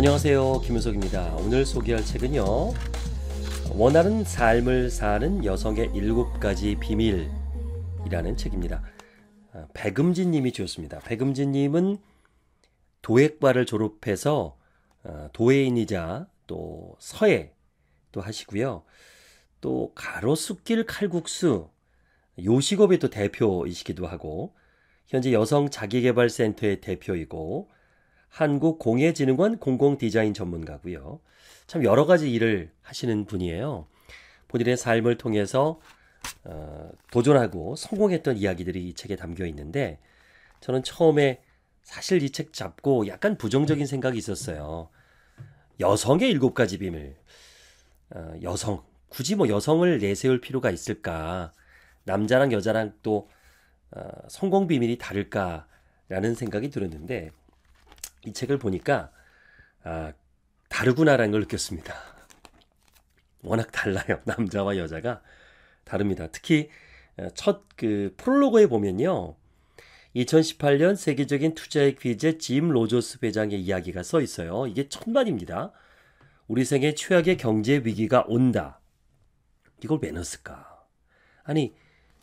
안녕하세요. 김윤석입니다. 오늘 소개할 책은요. 원하는 삶을 사는 여성의 일곱 가지 비밀이라는 책입니다. 아, 백음진 님이 주셨습니다. 백음진 님은 도예과를 졸업해서 아, 도예인이자 또 서예 또 하시고요. 또 가로수길 칼국수 요식업의 또 대표이시기도 하고 현재 여성 자기개발센터의 대표이고 한국공예진흥원 공공디자인 전문가고요. 참 여러 가지 일을 하시는 분이에요. 본인의 삶을 통해서 어, 도전하고 성공했던 이야기들이 이 책에 담겨 있는데 저는 처음에 사실 이 책 잡고 약간 부정적인 네. 생각이 있었어요. 여성의 일곱 가지 비밀. 어, 여성. 굳이 뭐 여성을 내세울 필요가 있을까? 남자랑 여자랑 또 어, 성공 비밀이 다를까라는 생각이 들었는데 이 책을 보니까 아, 다르구나라는 걸 느꼈습니다. 워낙 달라요. 남자와 여자가 다릅니다. 특히 어, 첫그 프롤로그에 보면요. 2018년 세계적인 투자의 귀재 짐 로저스 회장의 이야기가 써 있어요. 이게 천만입니다. 우리 생애 최악의 경제 위기가 온다. 이걸 왜 넣었을까? 아니,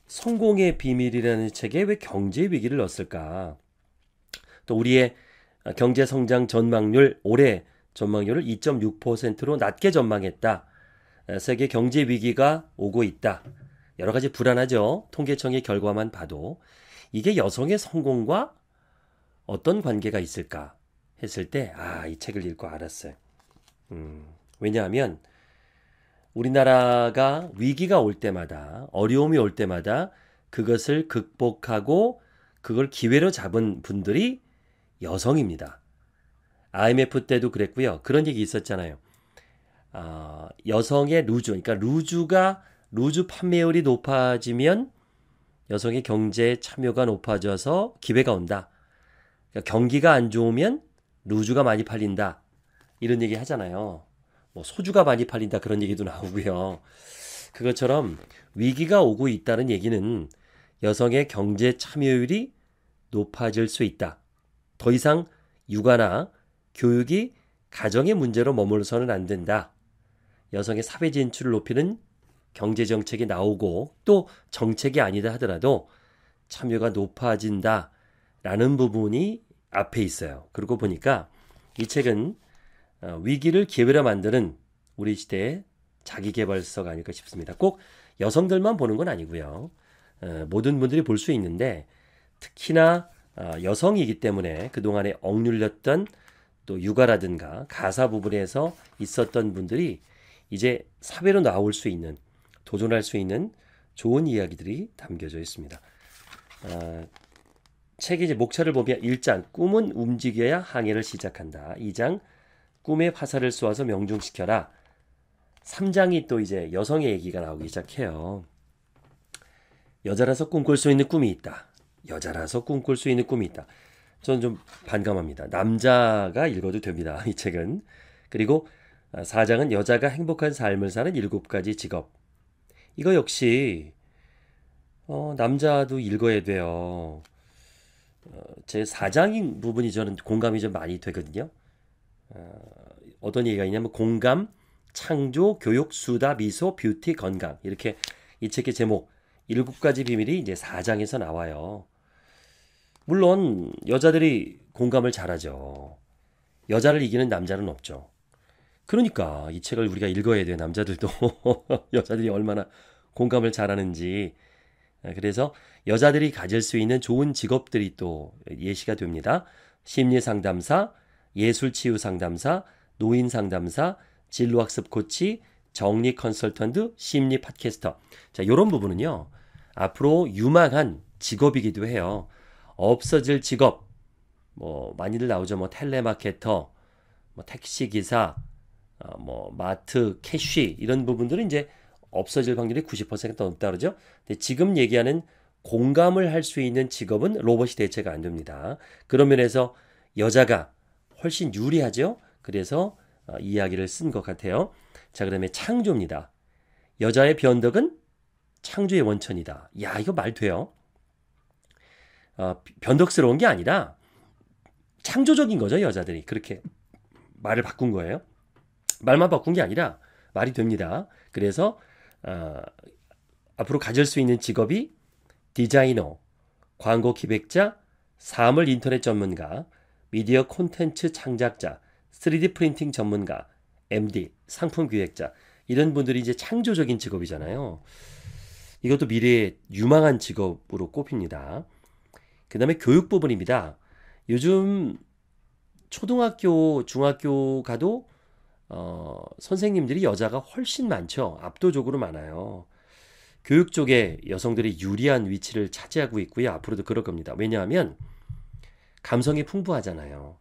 성공의 비밀이라는 책에 왜 경제 위기를 넣었을까? 또 우리의 아, 경제 성장 전망률 올해 전망률을 2.6%로 낮게 전망했다. 아, 세계 경제 위기가 오고 있다. 여러 가지 불안하죠. 통계청의 결과만 봐도 이게 여성의 성공과 어떤 관계가 있을까 했을 때 아 이 책을 읽고 알았어요. 음, 왜냐하면 우리나라가 위기가 올 때마다 어려움이 올 때마다 그것을 극복하고 그걸 기회로 잡은 분들이 여성입니다. IMF 때도 그랬고요. 그런 얘기 있었잖아요. 어, 여성의 루주, 그러니까 루즈가루즈 판매율이 높아지면 여성의 경제 참여가 높아져서 기회가 온다. 그러니까 경기가 안 좋으면 루즈가 많이 팔린다. 이런 얘기 하잖아요. 뭐 소주가 많이 팔린다 그런 얘기도 나오고요. 그것처럼 위기가 오고 있다는 얘기는 여성의 경제 참여율이 높아질 수 있다. 더 이상 육아나 교육이 가정의 문제로 머물러서는 안 된다. 여성의 사회 진출을 높이는 경제 정책이 나오고 또 정책이 아니다 하더라도 참여가 높아진다 라는 부분이 앞에 있어요. 그리고 보니까 이 책은 어, 위기를 기회로 만드는 우리 시대의 자기개발서가 아닐까 싶습니다. 꼭 여성들만 보는 건 아니고요. 어, 모든 분들이 볼 수 있는데 특히나 어, 여성이기 때문에 그동안에 억눌렸던 또 육아라든가 가사 부분에서 있었던 분들이 이제 사회로 나올 수 있는 도전할 수 있는 좋은 이야기들이 담겨져 있습니다. 어, 책의 이제 목차를 보면 1장 꿈은 움직여야 항해를 시작한다. 2장 꿈에 화살을 쏘아서 명중시켜라. 3장이 또 이제 여성의 얘기가 나오기 시작해요. 여자라서 꿈꿀 수 있는 꿈이 있다. 여자라서 꿈꿀 수 있는 꿈이 있다. 저는 좀 반감합니다. 남자가 읽어도 됩니다. 이 책은. 그리고 아, 사장은 여자가 행복한 삶을 사는 일곱 가지 직업. 이거 역시 어, 남자도 읽어야 돼요. 어, 제 사장인 부분이 저는 공감이 좀 많이 되거든요. 어, 어떤 얘기가 있냐면 공감, 창조, 교육, 수다, 미소, 뷰티, 건강 이렇게 이 책의 제목 일곱 가지 비밀이 이제 사장에서 나와요. 물론 여자들이 공감을 잘하죠. 여자를 이기는 남자는 없죠. 그러니까 이 책을 우리가 읽어야 돼 남자들도 여자들이 얼마나 공감을 잘하는지 아, 그래서 여자들이 가질 수 있는 좋은 직업들이 또 예시가 됩니다. 심리 상담사, 예술 치유 상담사, 노인 상담사, 진로 학습 코치, 정리 컨설턴트, 심리 팟캐스터. 자, 요런 부분은요. 앞으로 유망한 직업이기도 해요. 없어질 직업 뭐 많이들 나오죠 뭐 텔레마케터 뭐 택시 기사 어, 뭐 마트 캐쉬 이런 부분들은 이제 없어질 확률이 90% 넘다 그러죠. 근데 지금 얘기하는 공감을 할 수 있는 직업은 로봇이 대체가 안 됩니다. 그런 면에서 여자가 훨씬 유리하죠. 그래서 어, 이야기를 쓴 것 같아요. 자, 그다음에 창조입니다. 여자의 변덕은 창조의 원천이다. 야, 이거 말 돼요. 어, 변덕스러운 게 아니라 창조적인 거죠 여자들이 그렇게 말을 바꾼 거예요. 말만 바꾼 게 아니라 말이 됩니다. 그래서 어, 앞으로 가질 수 있는 직업이 디자이너, 광고 기획자, 사물 인터넷 전문가, 미디어 콘텐츠 창작자, 3D 프린팅 전문가, MD, 상품 기획자 이런 분들이 이제 창조적인 직업이잖아요. 이것도 미래의 유망한 직업으로 꼽힙니다. 그 다음에 교육 부분입니다. 요즘 초등학교, 중학교 가도 어, 선생님들이 여자가 훨씬 많죠. 압도적으로 많아요. 교육 쪽에 여성들이 유리한 위치를 차지하고 있고요. 앞으로도 그럴 겁니다. 왜냐하면 감성이 풍부하잖아요.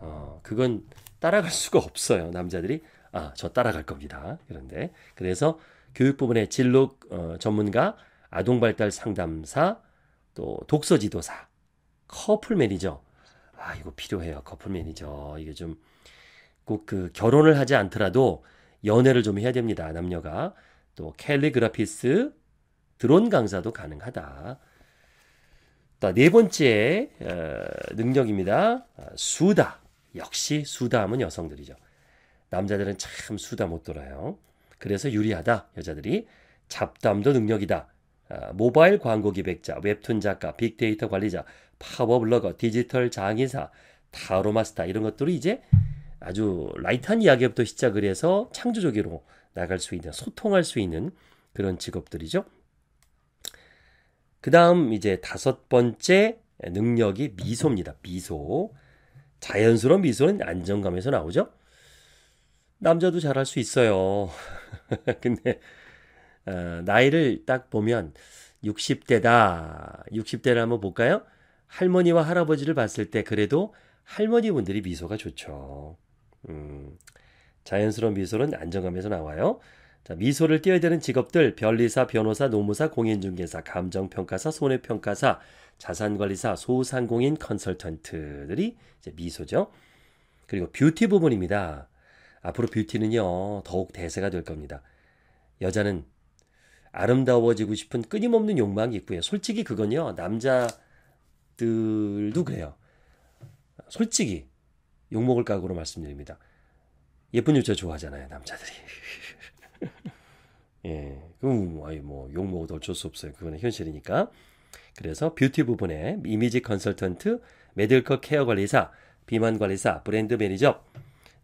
어, 그건 따라갈 수가 없어요. 남자들이 아, 저 따라갈 겁니다. 그런데 그래서 교육 부분의 진로 어, 전문가, 아동발달 상담사, 또 독서 지도사, 커플 매니저. 아, 이거 필요해요. 커플 매니저. 이게 좀 꼭 그 결혼을 하지 않더라도 연애를 좀 해야 됩니다. 남녀가. 또 캘리그라피스, 드론 강사도 가능하다. 또 네 번째 어, 능력입니다. 아, 수다. 역시 수다하은 여성들이죠. 남자들은 참 수다 못 돌아요. 그래서 유리하다. 여자들이 잡담도 능력이다. 어, 모바일 광고 기획자, 웹툰 작가, 빅데이터 관리자, 파워블러거 디지털 장인사, 타로마스터 이런 것들이 이제 아주 라이트한 이야기부터 시작을 해서 창조적으로 나갈 수 있는 소통할 수 있는 그런 직업들이죠. 그 다음 이제 다섯 번째 능력이 미소입니다. 미소. 자연스러운 미소는 안정감에서 나오죠. 남자도 잘할 수 있어요. 근데 어, 나이를 딱 보면 60대다. 60대를 한번 볼까요? 할머니와 할아버지를 봤을 때 그래도 할머니분들이 미소가 좋죠. 음, 자연스러운 미소는 안정감에서 나와요. 자, 미소를 띄어야 되는 직업들 변리사, 변호사, 노무사, 공인중개사, 감정평가사, 손해평가사, 자산관리사, 소상공인 컨설턴트들이 이제 미소죠. 그리고 뷰티 부분입니다. 앞으로 뷰티는요 더욱 대세가 될 겁니다. 여자는 아름다워지고 싶은 끊임없는 욕망이 있고요. 솔직히 그건요 남자들도 그래요. 솔직히 욕먹을 각오로 말씀드립니다. 예쁜 여자 좋아하잖아요 남자들이. 예, 그럼 뭐, 아이 뭐욕 먹어도 어쩔 수 없어요. 그거는 현실이니까. 그래서 뷰티 부분에 이미지 컨설턴트, 메디컬 케어 관리사, 비만 관리사, 브랜드 매니저,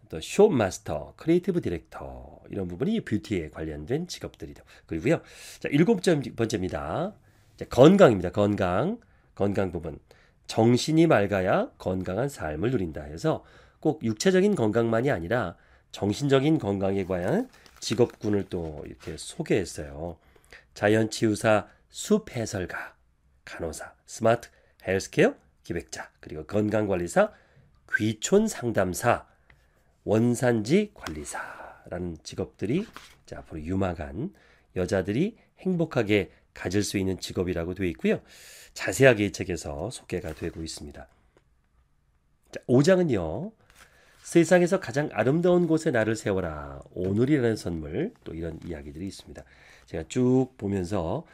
또쇼 마스터, 크리에이티브 디렉터 이런 부분이 뷰티에 관련된 직업들이죠. 그리고요. 자, 일곱 번째입니다. 자, 건강입니다. 건강. 건강 부분. 정신이 맑아야 건강한 삶을 누린다 해서 꼭 육체적인 건강만이 아니라 정신적인 건강에 관한 직업군을 또 이렇게 소개했어요. 자연치유사, 숲해설가, 간호사, 스마트 헬스케어 기획자, 그리고 건강관리사, 귀촌 상담사, 원산지 관리사. 라는 직업들이 자, 앞으로 유망한 여자들이 행복하게 가질 수 있는 직업이라고 되어 있고요. 자세하게 이 책에서 소개가 되고 있습니다. 자, 5장은요. 세상에서 가장 아름다운 곳에 나를 세워라. 오늘이라는 선물 또 이런 이야기들이 있습니다. 제가 쭉 보면서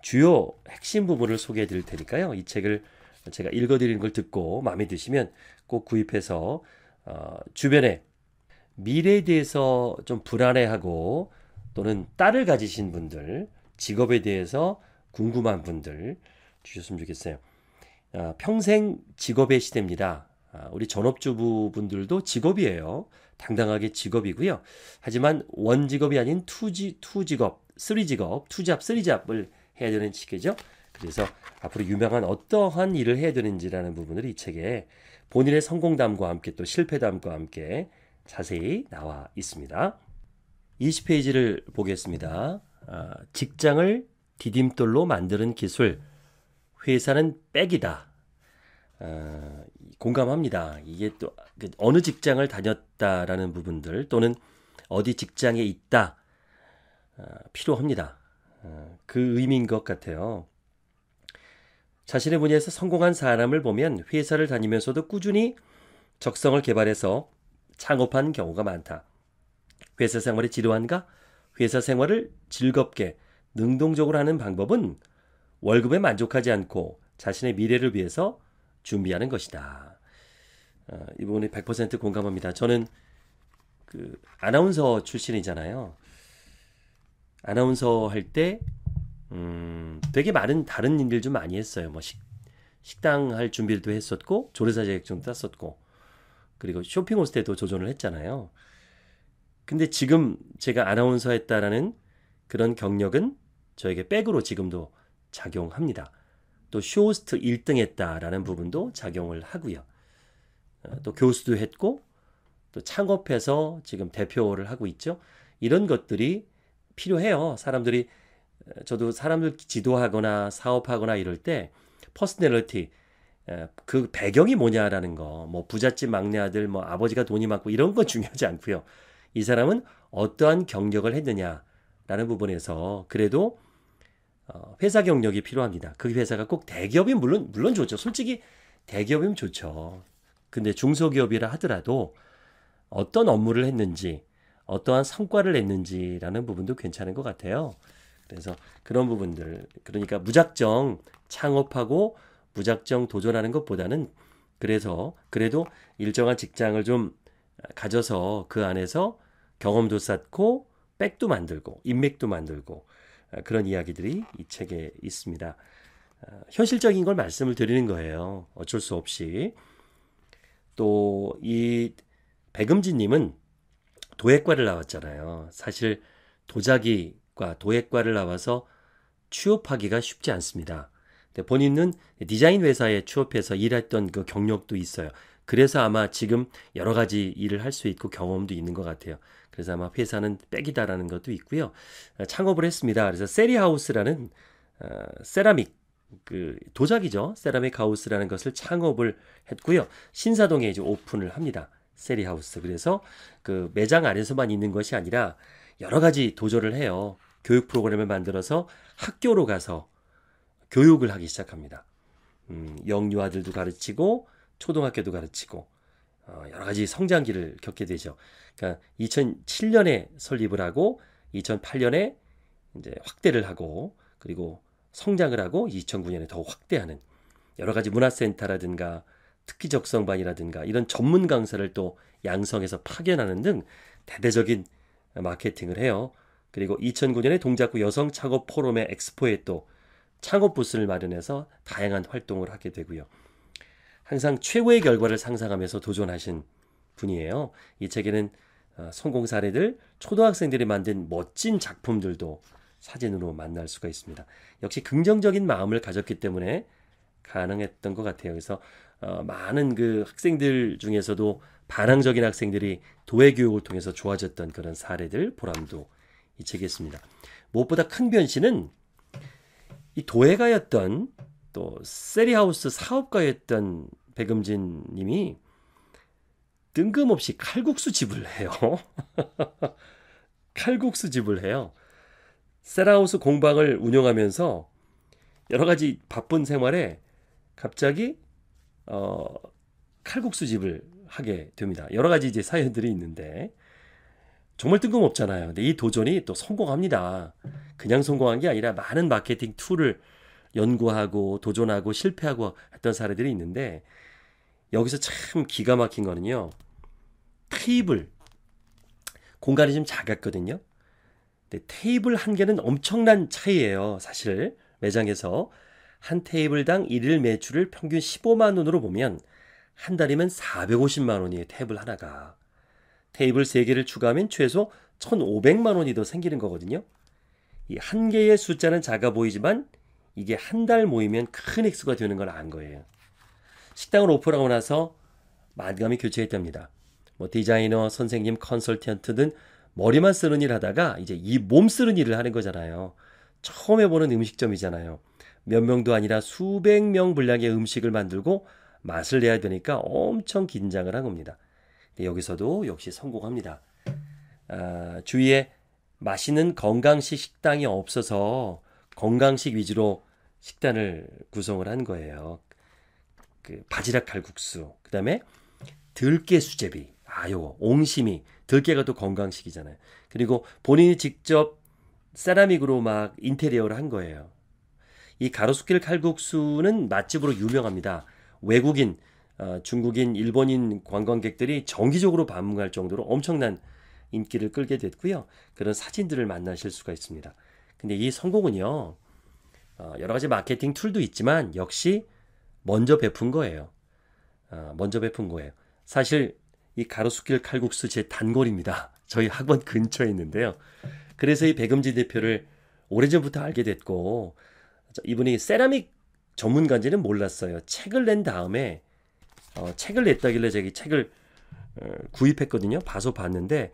주요 핵심 부분을 소개해 드릴 테니까요. 이 책을 제가 읽어 드리는 걸 듣고 마음에 드시면 꼭 구입해서 어, 주변에 미래에 대해서 좀 불안해하고 또는 딸을 가지신 분들, 직업에 대해서 궁금한 분들 주셨으면 좋겠어요. 아, 평생 직업의 시대입니다. 아, 우리 전업주부 분들도 직업이에요. 당당하게 직업이고요. 하지만 원 직업이 아닌 투지 투 직업, 쓰리 직업, 투잡 쓰리 잡을 해야 되는 시기죠. 그래서 앞으로 유명한 어떠한 일을 해야 되는지라는 부분을 이 책에 본인의 성공담과 함께 또 실패담과 함께 자세히 나와 있습니다. 20페이지를 보겠습니다. 아, 직장을 디딤돌로 만드는 기술. 회사는 백이다. 아, 공감합니다. 이게 또 그 어느 직장을 다녔다라는 부분들 또는 어디 직장에 있다 아, 필요합니다. 그 의미인 것 같아요. 자신의 분야에서 성공한 사람을 보면 회사를 다니면서도 꾸준히 적성을 개발해서 창업한 경우가 많다. 회사 생활이 지루한가? 회사 생활을 즐겁게 능동적으로 하는 방법은 월급에 만족하지 않고 자신의 미래를 위해서 준비하는 것이다. 어, 이 부분이 100% 공감합니다. 저는 그 아나운서 출신이잖아요. 아나운서 할 때 음, 되게 많은 다른 일들 좀 많이 했어요. 뭐 식, 식당 할 준비도 했었고 조리사 자격증도 땄었고 그리고 쇼핑 호스트에도 조전을 했잖아요. 근데 지금 제가 아나운서 했다라는 그런 경력은 저에게 백으로 지금도 작용합니다. 또 쇼호스트 1등 했다라는 부분도 작용을 하고요. 어, 또 교수도 했고 또 창업해서 지금 대표를 하고 있죠. 이런 것들이 필요해요. 사람들이 어, 저도 사람들 지도하거나 사업하거나 이럴 때 퍼스널리티 예, 그 배경이 뭐냐라는 거, 뭐 부잣집 막내 아들, 뭐 아버지가 돈이 많고 이런 건 중요하지 않고요. 이 사람은 어떠한 경력을 했느냐라는 부분에서 그래도 어, 회사 경력이 필요합니다. 그 회사가 꼭 대기업이 물론 물론 좋죠. 솔직히 대기업이면 좋죠. 근데 중소기업이라 하더라도 어떤 업무를 했는지, 어떠한 성과를 냈는지라는 부분도 괜찮은 것 같아요. 그래서 그런 부분들, 그러니까 무작정 창업하고 무작정 도전하는 것보다는 그래서 그래도 일정한 직장을 좀 가져서 그 안에서 경험도 쌓고 백도 만들고 인맥도 만들고 아, 그런 이야기들이 이 책에 있습니다. 아, 현실적인 걸 말씀을 드리는 거예요. 어쩔 수 없이 또 이백금진님은 도예과를 나왔잖아요. 사실 도자기과 도예과를 나와서 취업하기가 쉽지 않습니다. 네, 본인은 디자인 회사에 취업해서 일했던 그 경력도 있어요. 그래서 아마 지금 여러 가지 일을 할 수 있고 경험도 있는 것 같아요. 그래서 아마 회사는 빽이다라는 것도 있고요. 아, 창업을 했습니다. 그래서 세리하우스라는 어, 아, 세라믹 그 도자기죠. 세라믹 하우스라는 것을 창업을 했고요. 신사동에 이제 오픈을 합니다. 세리하우스. 그래서 그 매장 안에서만 있는 것이 아니라 여러 가지 도전을 해요. 교육 프로그램을 만들어서 학교로 가서 교육을 하기 시작합니다. 음, 영유아들도 가르치고 초등학교도 가르치고 어, 여러 가지 성장기를 겪게 되죠. 그러니까 2007년에 설립을 하고 2008년에 이제 확대를 하고 그리고 성장을 하고 2009년에 더 확대하는 여러 가지 문화센터라든가 특기 적성반이라든가 이런 전문 강사를 또 양성해서 파견하는 등 대대적인 마케팅을 해요. 그리고 2009년에 동작구 여성 창업 포럼의 엑스포에 또 창업 부스를 마련해서 다양한 활동을 하게 되고요. 항상 최고의 결과를 상상하면서 도전하신 분이에요. 이 책에는 어, 성공 사례들, 초등학생들이 만든 멋진 작품들도 사진으로 만날 수가 있습니다. 역시 긍정적인 마음을 가졌기 때문에 가능했던 것 같아요. 그래서 어, 많은 그 학생들 중에서도 반항적인 학생들이 도해 교육을 통해서 좋아졌던 그런 사례들 보람도 이 책에 있습니다. 무엇보다 큰 변신은 이 도예가였던 또 세리하우스 사업가였던 백음진 님이 뜬금없이 칼국수 집을 해요. 칼국수 집을 해요. 세라우스 공방을 운영하면서 여러 가지 바쁜 생활에 갑자기 어, 칼국수 집을 하게 됩니다. 여러 가지 이제 사연들이 있는데 정말 뜬금없잖아요. 근데 이 도전이 또 성공합니다. 그냥 성공한 게 아니라 많은 마케팅 툴을 연구하고 도전하고 실패하고 했던 사례들이 있는데 여기서 참 기가 막힌 거는요. 테이블 공간이 좀 작았거든요. 근데 테이블 한 개는 엄청난 차이예요. 사실 매장에서 한 테이블당 일일 매출을 평균 15만 원으로 보면 한 달이면 450만 원이에요. 테이블 하나가. 테이블 3개를 추가하면 최소 1,500만 원이 더 생기는 거거든요. 이 한 개의 숫자는 작아 보이지만 이게 한 달 모이면 큰 액수가 되는 걸 안 거예요. 식당을 오픈하고 나서 만감이 교체했답니다. 뭐 디자이너, 선생님, 컨설턴트 등 머리만 쓰는 일 하다가 이제 이 몸 쓰는 일을 하는 거잖아요. 처음 해보는 음식점이잖아요. 몇 명도 아니라 수백 명 분량의 음식을 만들고 맛을 내야 되니까 엄청 긴장을 한 겁니다. 예, 여기서도 역시 성공합니다. 아, 주위에 맛있는 건강식 식당이 없어서 건강식 위주로 식단을 구성을 한 거예요. 그 바지락 칼국수, 그 다음에 들깨 수제비, 아 요거 옹심이, 들깨가 또 건강식이잖아요. 그리고 본인이 직접 세라믹으로 막 인테리어를 한 거예요. 이 가로수길 칼국수는 맛집으로 유명합니다. 외국인 어, 중국인, 일본인 관광객들이 정기적으로 방문할 정도로 엄청난 인기를 끌게 됐고요. 그런 사진들을 만나실 수가 있습니다. 근데 이 성공은요, 어, 여러 가지 마케팅 툴도 있지만 역시 먼저 베푼 거예요. 어, 먼저 베푼 거예요. 사실 이 가로수길 칼국수 제 단골입니다. 저희 학원 근처에 있는데요. 그래서 이 백음지 대표를 오래전부터 알게 됐고 이분이 세라믹 전문가인지는 몰랐어요. 책을 낸 다음에 어, 책을 냈다길래 제가 책을 어, 구입했거든요. 봐서 봤는데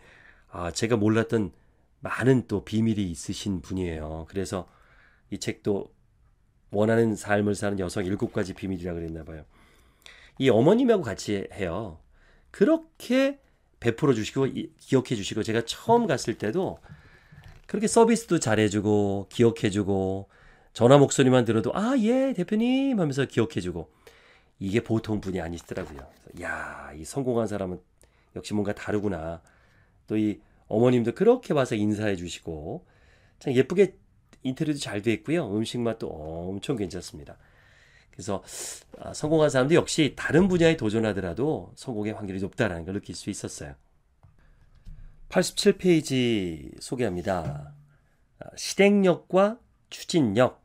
아, 제가 몰랐던 많은 또 비밀이 있으신 분이에요. 그래서 이 책도 원하는 삶을 사는 여성 일곱 가지 비밀이라 고 그랬나 봐요. 이 어머님하고 같이 해요. 그렇게 베풀어 주시고 기억해 주시고 제가 처음 갔을 때도 그렇게 서비스도 잘해주고 기억해주고 전화 목소리만 들어도 아 예 대표님 하면서 기억해주고 이게 보통 분이 아니시더라고요. 야, 이 성공한 사람은 역시 뭔가 다르구나. 또 이 어머님도 그렇게 와서 인사해 주시고 참 예쁘게 인테리어도 잘돼 있고요. 음식 맛도 엄청 괜찮습니다. 그래서 아, 성공한 사람도 역시 다른 분야에 도전하더라도 성공의 확률이 높다라는 걸 느낄 수 있었어요. 87페이지 소개합니다. 아, 실행력과 추진력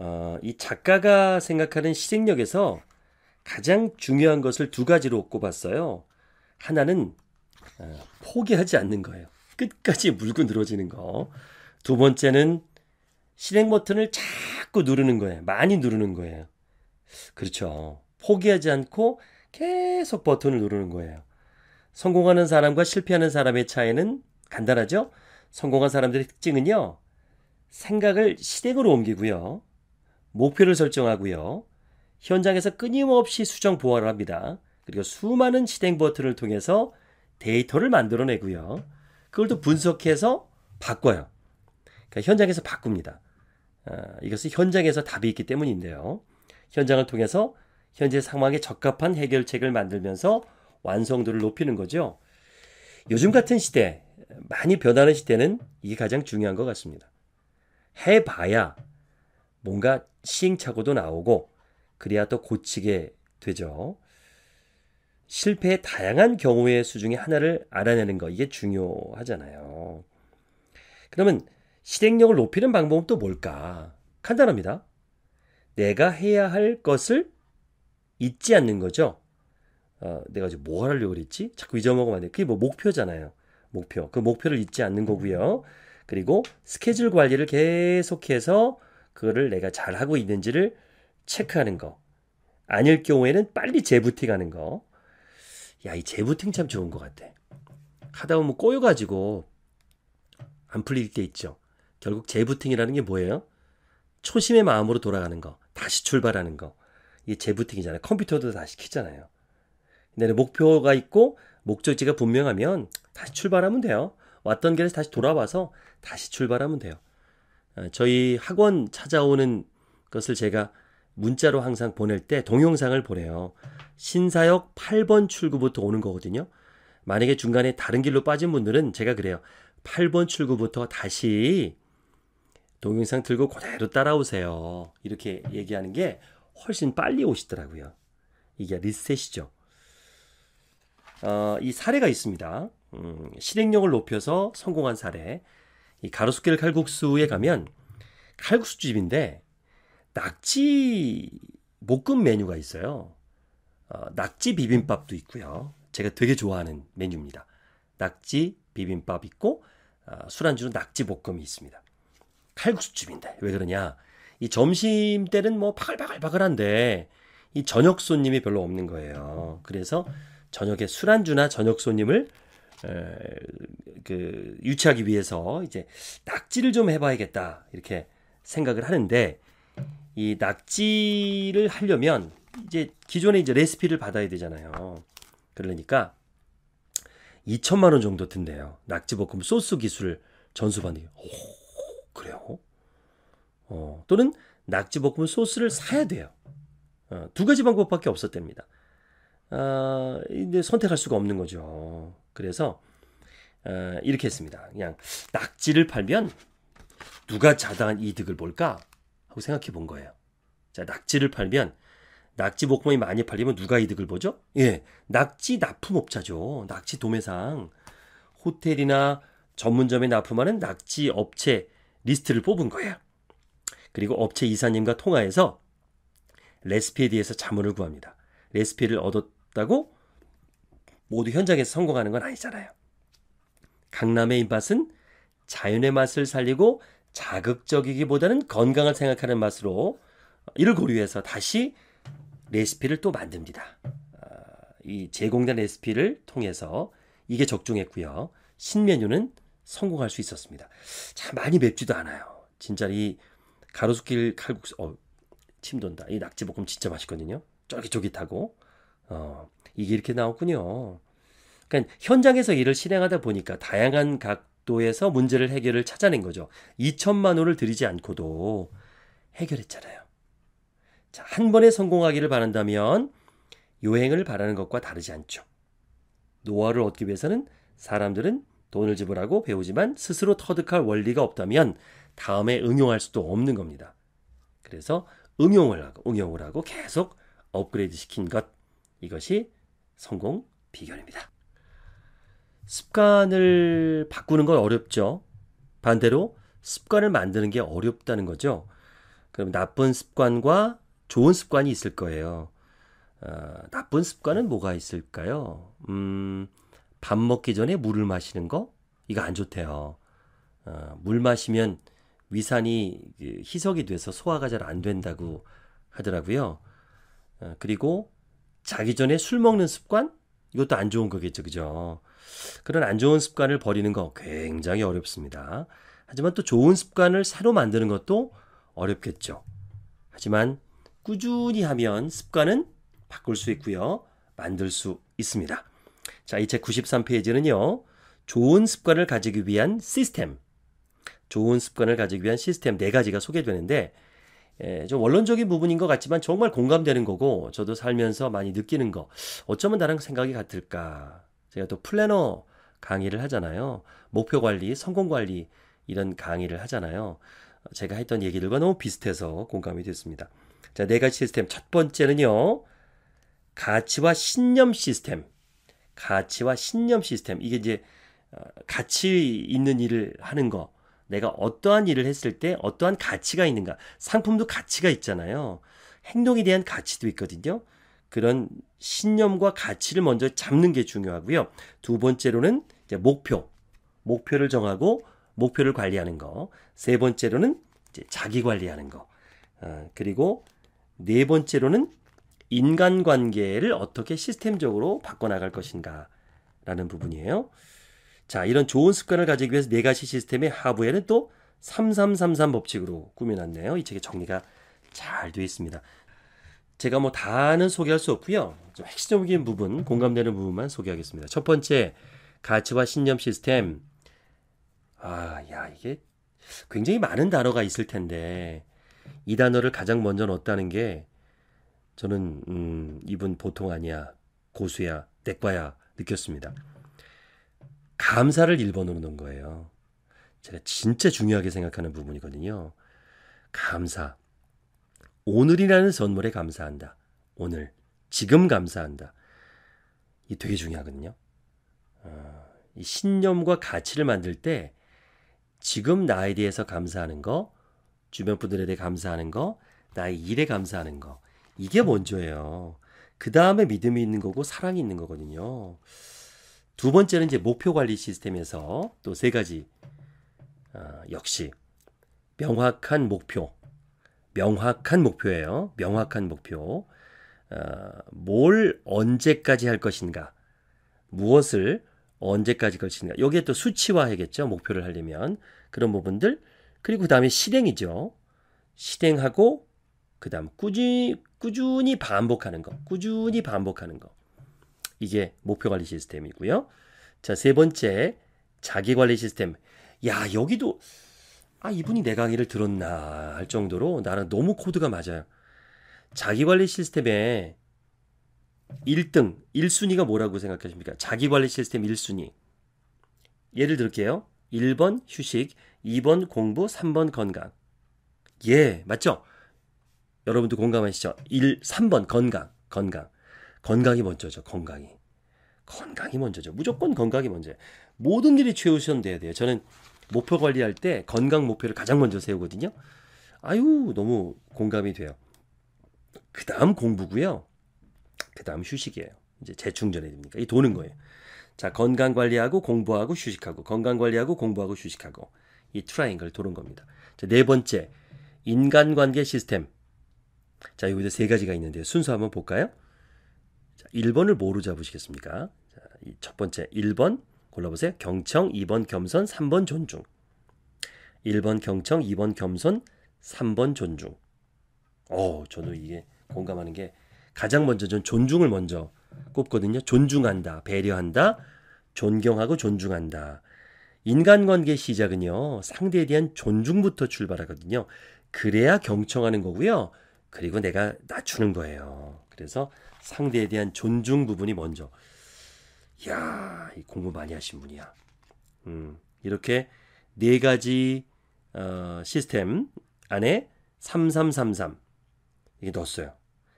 어, 이 작가가 생각하는 실행력에서 가장 중요한 것을 두 가지로 꼽았어요. 하나는 어, 포기하지 않는 거예요. 끝까지 물고 늘어지는 거. 두 번째는 실행 버튼을 자꾸 누르는 거예요. 많이 누르는 거예요. 그렇죠. 포기하지 않고 계속 버튼을 누르는 거예요. 성공하는 사람과 실패하는 사람의 차이는 간단하죠? 성공한 사람들의 특징은요, 생각을 실행으로 옮기고요. 목표를 설정하고요. 현장에서 끊임없이 수정 보완을 합니다. 그리고 수많은 실행 버튼을 통해서 데이터를 만들어내고요. 그걸 또 분석해서 바꿔요. 그러니까 현장에서 바꿉니다. 아, 이것은 현장에서 답이 있기 때문인데요. 현장을 통해서 현재 상황에 적합한 해결책을 만들면서 완성도를 높이는 거죠. 요즘 같은 시대, 많이 변하는 시대는 이게 가장 중요한 것 같습니다. 해봐야 뭔가 시행착오도 나오고 그래야 또 고치게 되죠. 실패의 다양한 경우의 수 중에 하나를 알아내는 거 이게 중요하잖아요. 그러면 실행력을 높이는 방법은 또 뭘까? 간단합니다. 내가 해야 할 것을 잊지 않는 거죠. 어, 내가 지금 뭐 하려고 그랬지? 자꾸 잊어먹으면 안 돼. 그게 뭐 목표잖아요. 목표. 그 목표를 잊지 않는 거고요. 그리고 스케줄 관리를 계속해서 그거를 내가 잘하고 있는지를 체크하는 거. 아닐 경우에는 빨리 재부팅하는 거. 야, 이 재부팅 참 좋은 것 같아. 하다 보면 뭐 꼬여가지고 안 풀릴 때 있죠. 결국 재부팅이라는 게 뭐예요? 초심의 마음으로 돌아가는 거. 다시 출발하는 거. 이게 재부팅이잖아요. 컴퓨터도 다시 키잖아요. 근데 목표가 있고 목적지가 분명하면 다시 출발하면 돼요. 왔던 길에서 다시 돌아와서 다시 출발하면 돼요. 어, 저희 학원 찾아오는 것을 제가 문자로 항상 보낼 때 동영상을 보내요. 신사역 8번 출구부터 오는 거거든요. 만약에 중간에 다른 길로 빠진 분들은 제가 그래요. 8번 출구부터 다시 동영상 들고 그대로 따라오세요. 이렇게 얘기하는 게 훨씬 빨리 오시더라고요. 이게 리셋이죠. 어, 이 사례가 있습니다. 음, 실행력을 높여서 성공한 사례. 이 가로수길 칼국수에 가면 칼국수 집인데 낙지 볶음 메뉴가 있어요. 어, 낙지 비빔밥도 있고요. 제가 되게 좋아하는 메뉴입니다. 낙지 비빔밥 있고 어, 술안주로 낙지 볶음이 있습니다. 칼국수 집인데 왜 그러냐? 이 점심 때는 뭐 바글바글바글한데 이 저녁 손님이 별로 없는 거예요. 그래서 저녁에 술안주나 저녁 손님을 그 유치하기 위해서 이제 낙지를 좀 해봐야겠다 이렇게 생각을 하는데 이 낙지를 하려면 이제 기존에 이제 레시피를 받아야 되잖아요. 그러니까 2천만 원 정도 든대요. 낙지볶음 소스 기술을 전수받는. 오 그래요? 어 또는 낙지볶음 소스를 사야 돼요. 어, 두 가지 방법밖에 없었답니다. 아, 이제 선택할 수가 없는 거죠. 그래서 아, 이렇게 했습니다. 그냥 낙지를 팔면 누가 자당한 이득을 볼까 하고 생각해 본 거예요. 자, 낙지를 팔면 낙지 목공이 많이 팔리면 누가 이득을 보죠? 예, 낙지 납품업자죠. 낙지 도매상 호텔이나 전문점에 납품하는 낙지 업체 리스트를 뽑은 거예요. 그리고 업체 이사님과 통화해서 레시피에 대해서 자문을 구합니다. 레시피를 얻어 없다고 모두 현장에서 성공하는 건 아니잖아요. 강남의 입맛은 자연의 맛을 살리고 자극적이기보다는 건강을 생각하는 맛으로 이를 고려해서 다시 레시피를 또 만듭니다. 아, 이 제공된 레시피를 통해서 이게 적중했고요. 신메뉴는 성공할 수 있었습니다. 참 많이 맵지도 않아요. 진짜 이 가로수길 칼국수, 어, 침 돈다. 이 낙지볶음 진짜 맛있거든요. 쫄깃쫄깃하고 어, 이게 이렇게 나왔군요. 그러니까 현장에서 일을 실행하다 보니까 다양한 각도에서 문제를 해결을 찾아낸 거죠. 2천만 원을 들이지 않고도 해결했잖아요. 자, 한 번에 성공하기를 바란다면 요행을 바라는 것과 다르지 않죠. 노화를 얻기 위해서는 사람들은 돈을 지불하고 배우지만 스스로 터득할 원리가 없다면 다음에 응용할 수도 없는 겁니다. 그래서 응용을 하고 응용을 하고 계속 업그레이드 시킨 것 이것이 성공 비결입니다. 습관을 바꾸는 건 어렵죠. 반대로 습관을 만드는 게 어렵다는 거죠. 그럼 나쁜 습관과 좋은 습관이 있을 거예요. 어, 나쁜 습관은 뭐가 있을까요? 음, 밥 먹기 전에 물을 마시는 거? 이거 안 좋대요. 어, 물 마시면 위산이 그 희석이 돼서 소화가 잘 안 된다고 하더라고요. 어, 그리고 자기 전에 술 먹는 습관? 이것도 안 좋은 거겠죠, 그죠? 그런 안 좋은 습관을 버리는 거 굉장히 어렵습니다. 하지만 또 좋은 습관을 새로 만드는 것도 어렵겠죠. 하지만 꾸준히 하면 습관은 바꿀 수 있고요. 만들 수 있습니다. 자, 이 책 93페이지는요. 좋은 습관을 가지기 위한 시스템. 좋은 습관을 가지기 위한 시스템 네 가지가 소개되는데 예, 좀 원론적인 부분인 것 같지만 정말 공감되는 거고 저도 살면서 많이 느끼는 거 어쩌면 나랑 생각이 같을까 제가 또 플래너 강의를 하잖아요 목표 관리 성공 관리 이런 강의를 하잖아요 제가 했던 얘기들과 너무 비슷해서 공감이 됐습니다 자네 가지 시스템 첫 번째는요 가치와 신념 시스템 가치와 신념 시스템 이게 이제 어, 가치 있는 일을 하는 거 내가 어떠한 일을 했을 때 어떠한 가치가 있는가. 상품도 가치가 있잖아요. 행동에 대한 가치도 있거든요. 그런 신념과 가치를 먼저 잡는 게 중요하고요. 두 번째로는 이제 목표. 목표를 정하고 목표를 관리하는 거. 세 번째로는 이제 자기 관리하는 거. 어, 그리고 네 번째로는 인간관계를 어떻게 시스템적으로 바꿔나갈 것인가라는 부분이에요. 자, 이런 좋은 습관을 가지기 위해서 네 가지 시스템의 하부에는 또 3333 법칙으로 꾸며놨네요. 이 책에 정리가 잘 되어 있습니다. 제가 뭐 다는 소개할 수 없고요. 좀 핵심적인 부분, 공감되는 부분만 소개하겠습니다. 첫 번째, 가치와 신념 시스템. 아, 야, 이게 굉장히 많은 단어가 있을 텐데 이 단어를 가장 먼저 넣었다는 게 저는 음, 이분 보통 아니야, 고수야, 내과야 느꼈습니다. 감사를 1번으로 넣은 거예요. 제가 진짜 중요하게 생각하는 부분이거든요. 감사. 오늘이라는 선물에 감사한다. 오늘. 지금 감사한다. 이 되게 중요하거든요. 어, 이 신념과 가치를 만들 때 지금 나에 대해서 감사하는 거, 주변 분들에 대해 감사하는 거, 나의 일에 감사하는 거. 이게 먼저예요. 그 다음에 믿음이 있는 거고 사랑이 있는 거거든요. 두 번째는 이제 목표 관리 시스템에서 또 세 가지 어, 역시 명확한 목표, 명확한 목표예요. 명확한 목표. 어, 뭘 언제까지 할 것인가, 무엇을 언제까지 할것인가 여기에 또 수치화해야겠죠. 목표를 하려면 그런 부분들 그리고 그 다음에 실행이죠. 실행하고 그 다음 꾸준히 꾸준히 반복하는 거, 꾸준히 반복하는 거. 이게 목표 관리 시스템이고요. 자, 세 번째 자기 관리 시스템. 야, 여기도 아, 이분이 내 강의를 들었나 할 정도로 나랑 너무 코드가 맞아요. 자기 관리 시스템에 1등, 1순위가 뭐라고 생각하십니까? 자기 관리 시스템 1순위. 예를 들게요. 1번 휴식, 2번 공부, 3번 건강. 예, 맞죠? 여러분도 공감하시죠? 1, 3번 건강, 건강. 건강이 먼저죠. 건강이. 건강이 먼저죠. 무조건 건강이 먼저예요. 모든 일이 최우선돼야 돼요. 저는 목표 관리할 때 건강 목표를 가장 먼저 세우거든요. 아유, 너무 공감이 돼요. 그 다음 공부고요. 그 다음 휴식이에요. 이제 재충전이 됩니까? 이 도는 거예요. 자, 건강 관리하고 공부하고 휴식하고, 건강 관리하고 공부하고 휴식하고, 이 트라이앵글 도는 겁니다. 자, 네 번째, 인간관계 시스템. 자, 여기서 세 가지가 있는데 요 순서 한번 볼까요? 자, 1번을 뭐로 잡으시겠습니까? 자, 첫 번째 1번 골라보세요. 경청, 2번 겸손, 3번 존중. 1번 경청, 2번 겸손, 3번 존중. 어, 저도 이게 공감하는 게 가장 먼저 전 존중을 먼저 꼽거든요. 존중한다, 배려한다, 존경하고 존중한다. 인간관계 시작은요, 상대에 대한 존중부터 출발하거든요. 그래야 경청하는 거고요. 그리고 내가 낮추는 거예요. 그래서 상대에 대한 존중 부분이 먼저. 야, 공부 많이 하신 분이야. 음, 이렇게 네 가지 어, 시스템 안에 3333 이게 넣었어요.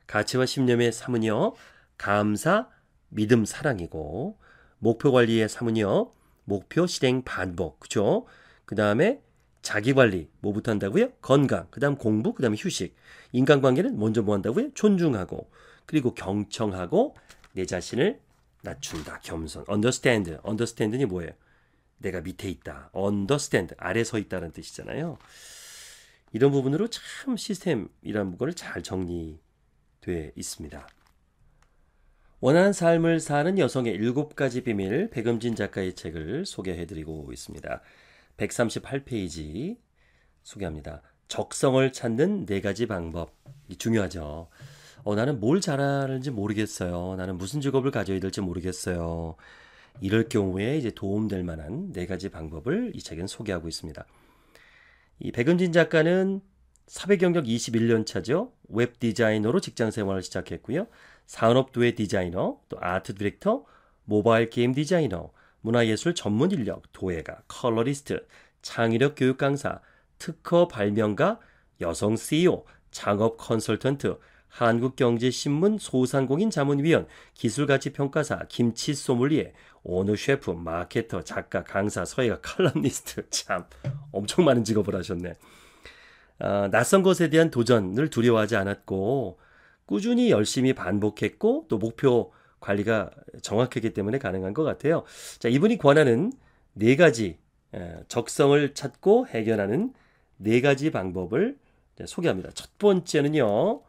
가치와 신념의 3은요. 감사, 믿음, 사랑이고 목표 관리의 3은요. 목표 실행 반복. 그죠? 그다음에 자기관리 뭐부터 한다고요? 건강, 그 다음 공부, 그 다음에 휴식. 인간관계는 먼저 뭐 한다고요? 존중하고 그리고 경청하고 내 자신을 낮춘다. 겸손. 언더스탠드 언더스탠드는 뭐예요? 내가 밑에 있다. 언더스탠드 아래 서 있다는 뜻이잖아요. 이런 부분으로 참 시스템이라는 분을잘 정리돼 있습니다. 원하는 삶을 사는 여성의 일곱 가지 비밀 백음진 작가의 책을 소개해드리고 있습니다. 138페이지 소개합니다. 적성을 찾는 네 가지 방법. 중요하죠. 어, 나는 뭘 잘하는지 모르겠어요. 나는 무슨 직업을 가져야 될지 모르겠어요. 이럴 경우에 이제 도움될 만한 네 가지 방법을 이 책은 소개하고 있습니다. 이 백은진 작가는 사회 경력 21년 차죠. 웹 디자이너로 직장 생활을 시작했고요. 산업도의 디자이너, 또 아트 디렉터, 모바일 게임 디자이너, 문화예술 전문 인력, 도예가, 컬러리스트, 창의력 교육 강사, 특허 발명가, 여성 CEO, 창업 컨설턴트, 한국경제신문 소상공인 자문위원, 기술가치 평가사, 김치 소믈리에, 오너 셰프, 마케터, 작가, 강사, 서예가, 칼럼니스트. 참, 엄청 많은 직업을 하셨네. 어, 낯선 것에 대한 도전을 두려워하지 않았고, 꾸준히 열심히 반복했고, 또 목표 관리가 정확했기 때문에 가능한 것 같아요. 자, 이분이 권하는 네 가지 적성을 찾고 해결하는 네 가지 방법을 소개합니다. 첫 번째는요.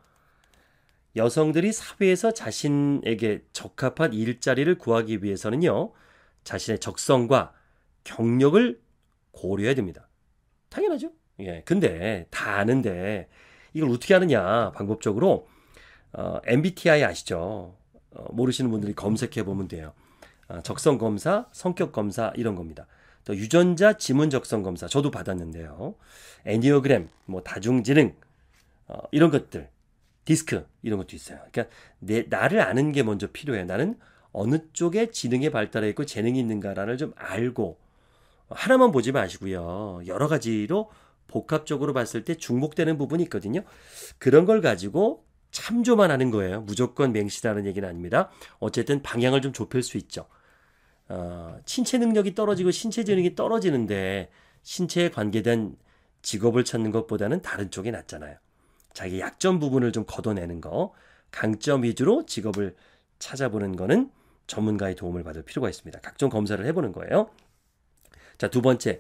여성들이 사회에서 자신에게 적합한 일자리를 구하기 위해서는요. 자신의 적성과 경력을 고려해야 됩니다. 당연하죠. 예. 근데 다 아는데 이걸 어떻게 하느냐? 방법적으로 어, MBTI 아시죠? 어, 모르시는 분들이 검색해 보면 돼요. 아, 적성 검사, 성격 검사 이런 겁니다. 또 유전자 지문 적성 검사 저도 받았는데요. 애니어그램, 뭐 다중지능 어, 이런 것들, 디스크 이런 것도 있어요. 그러니까 내 나를 아는 게 먼저 필요해. 나는 어느 쪽에 지능이 발달해 있고 재능이 있는가라는 좀 알고 하나만 보지 마시고요. 여러 가지로 복합적으로 봤을 때 중복되는 부분이 있거든요. 그런 걸 가지고 참조만 하는 거예요. 무조건 맹시라는 얘기는 아닙니다. 어쨌든 방향을 좀 좁힐 수 있죠. 어, 신체 능력이 떨어지고 신체 재능이 떨어지는데 신체에 관계된 직업을 찾는 것보다는 다른 쪽이 낫잖아요. 자기 약점 부분을 좀 걷어내는 거, 강점 위주로 직업을 찾아보는 거는 전문가의 도움을 받을 필요가 있습니다. 각종 검사를 해보는 거예요. 자, 두 번째.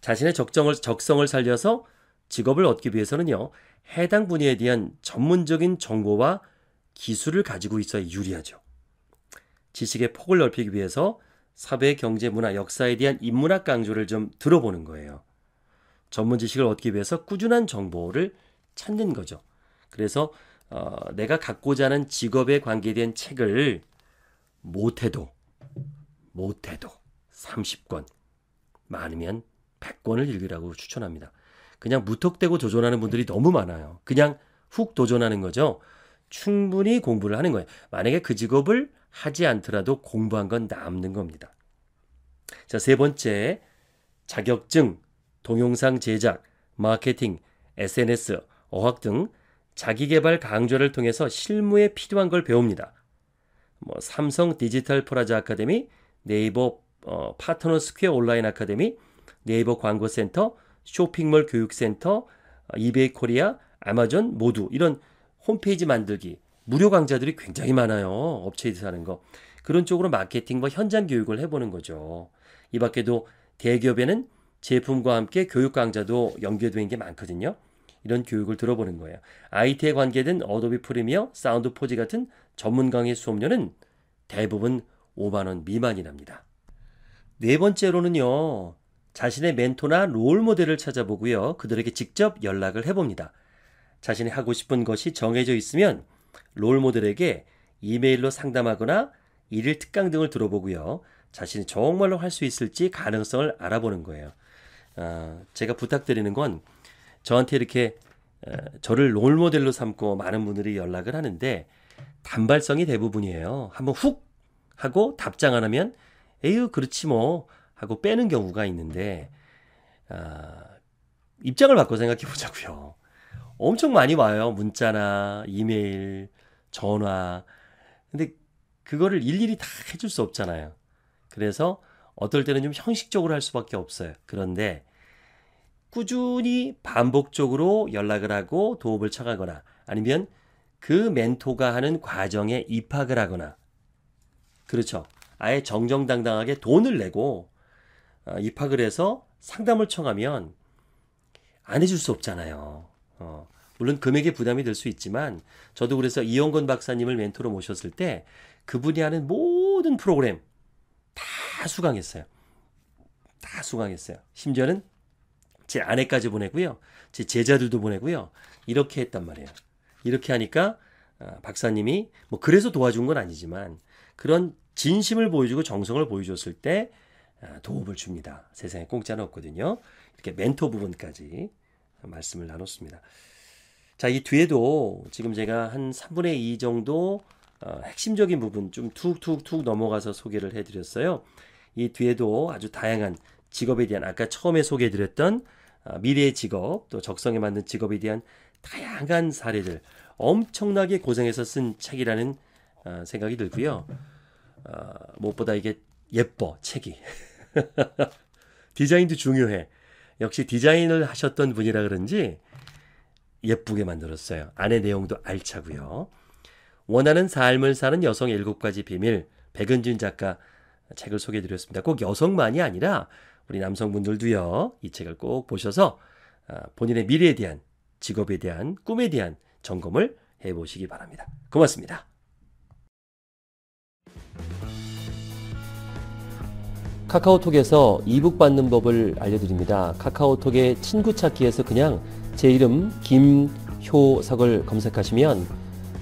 자신의 적정을, 적성을 살려서 직업을 얻기 위해서는요, 해당 분야에 대한 전문적인 정보와 기술을 가지고 있어야 유리하죠. 지식의 폭을 넓히기 위해서 사회, 경제, 문화, 역사에 대한 인문학 강좌를 좀 들어보는 거예요. 전문 지식을 얻기 위해서 꾸준한 정보를 찾는 거죠. 그래서 어, 내가 갖고자 하는 직업에 관계된 책을 못해도 못해도 30권 많으면 100권을 읽으라고 추천합니다. 그냥 무턱대고 도전하는 분들이 너무 많아요. 그냥 훅 도전하는 거죠. 충분히 공부를 하는 거예요. 만약에 그 직업을 하지 않더라도 공부한 건 남는 겁니다. 자, 세 번째. 자격증, 동영상 제작, 마케팅, SNS, 어학 등 자기개발 강좌를 통해서 실무에 필요한 걸 배웁니다. 뭐 삼성 디지털 프라자 아카데미, 네이버 어, 파트너 스퀘어 온라인 아카데미, 네이버 광고센터, 쇼핑몰 교육센터, 이베이 코리아, 아마존 모두 이런 홈페이지 만들기 무료 강좌들이 굉장히 많아요. 업체에서 하는 거. 그런 쪽으로 마케팅과 현장 교육을 해보는 거죠. 이 밖에도 대기업에는 제품과 함께 교육 강좌도 연계된 게 많거든요. 이런 교육을 들어보는 거예요. IT에 관계된 어도비 프리미어, 사운드 포지 같은 전문 강의 수업료는 대부분 5만원 미만이랍니다. 네 번째로는요, 자신의 멘토나 롤 모델을 찾아보고요. 그들에게 직접 연락을 해봅니다. 자신이 하고 싶은 것이 정해져 있으면 롤 모델에게 이메일로 상담하거나 일일 특강 등을 들어보고요. 자신이 정말로 할 수 있을지 가능성을 알아보는 거예요. 어, 제가 부탁드리는 건 저한테 이렇게 어, 저를 롤 모델로 삼고 많은 분들이 연락을 하는데 단발성이 대부분이에요. 한번 훅 하고 답장 안 하면 에휴 그렇지 뭐 하고 빼는 경우가 있는데 아, 입장을 바꿔 생각해 보자고요. 엄청 많이 와요. 문자나 이메일, 전화. 근데 그거를 일일이 다 해줄 수 없잖아요. 그래서 어떨 때는 좀 형식적으로 할 수밖에 없어요. 그런데 꾸준히 반복적으로 연락을 하고 도움을 청하거나 아니면 그 멘토가 하는 과정에 입학을 하거나 그렇죠. 아예 정정당당하게 돈을 내고 어, 입학을 해서 상담을 청하면 안 해줄 수 없잖아요. 어, 물론 금액에 부담이 될 수 있지만 저도 그래서 이영건 박사님을 멘토로 모셨을 때 그분이 하는 모든 프로그램 다 수강했어요. 다 수강했어요. 심지어는 제 아내까지 보내고요. 제 제자들도 보내고요. 이렇게 했단 말이에요. 이렇게 하니까 어, 박사님이 뭐 그래서 도와준 건 아니지만 그런 진심을 보여주고 정성을 보여줬을 때 아, 도움을 줍니다. 세상에 공짜는 없거든요. 이렇게 멘토 부분까지 말씀을 나눴습니다. 자, 이 뒤에도 지금 제가 한 3분의 2 정도 어, 핵심적인 부분 좀 툭툭툭 넘어가서 소개를 해드렸어요. 이 뒤에도 아주 다양한 직업에 대한 아까 처음에 소개해드렸던 어, 미래의 직업 또 적성에 맞는 직업에 대한 다양한 사례들 엄청나게 고생해서 쓴 책이라는 어, 생각이 들고요. 무엇보다 이게 예뻐 책이 디자인도 중요해. 역시 디자인을 하셨던 분이라 그런지 예쁘게 만들었어요. 안에 내용도 알차고요. 원하는 삶을 사는 여성 7가지 비밀 백은진 작가 책을 소개해 드렸습니다. 꼭 여성만이 아니라 우리 남성분들도요. 이 책을 꼭 보셔서 아, 본인의 미래에 대한 직업에 대한 꿈에 대한 점검을 해 보시기 바랍니다. 고맙습니다. 카카오톡에서 이북 받는 법을 알려드립니다. 카카오톡의 친구 찾기에서 그냥 제 이름 김효석을 검색하시면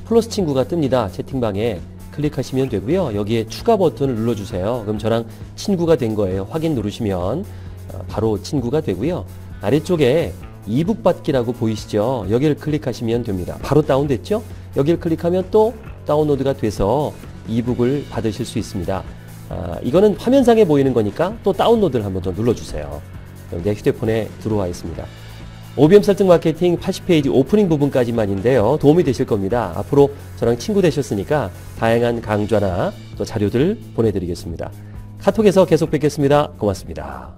플러스 친구가 뜹니다. 채팅방에 클릭하시면 되고요. 여기에 추가 버튼을 눌러주세요. 그럼 저랑 친구가 된 거예요. 확인 누르시면 어, 바로 친구가 되고요. 아래쪽에 이북 받기라고 보이시죠? 여기를 클릭하시면 됩니다. 바로 다운됐죠? 여기를 클릭하면 또 다운로드가 돼서 이북을 받으실 수 있습니다. 아, 이거는 화면상에 보이는 거니까 또 다운로드를 한번 더 눌러주세요. 내 휴대폰에 들어와 있습니다. OBM 설득 마케팅 80페이지 오프닝 부분까지만인데요. 도움이 되실 겁니다. 앞으로 저랑 친구 되셨으니까 다양한 강좌나 또 자료들 보내드리겠습니다. 카톡에서 계속 뵙겠습니다. 고맙습니다.